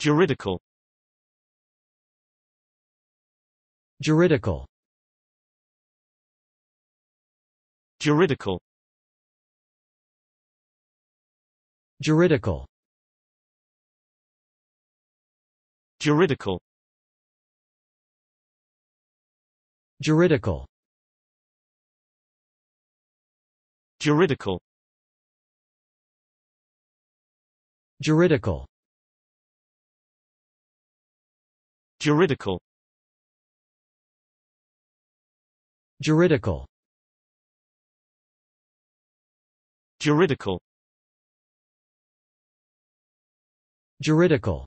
Juridical Juridical Juridical Juridical Juridical Juridical Juridical Juridical Juridical Juridical Juridical Juridical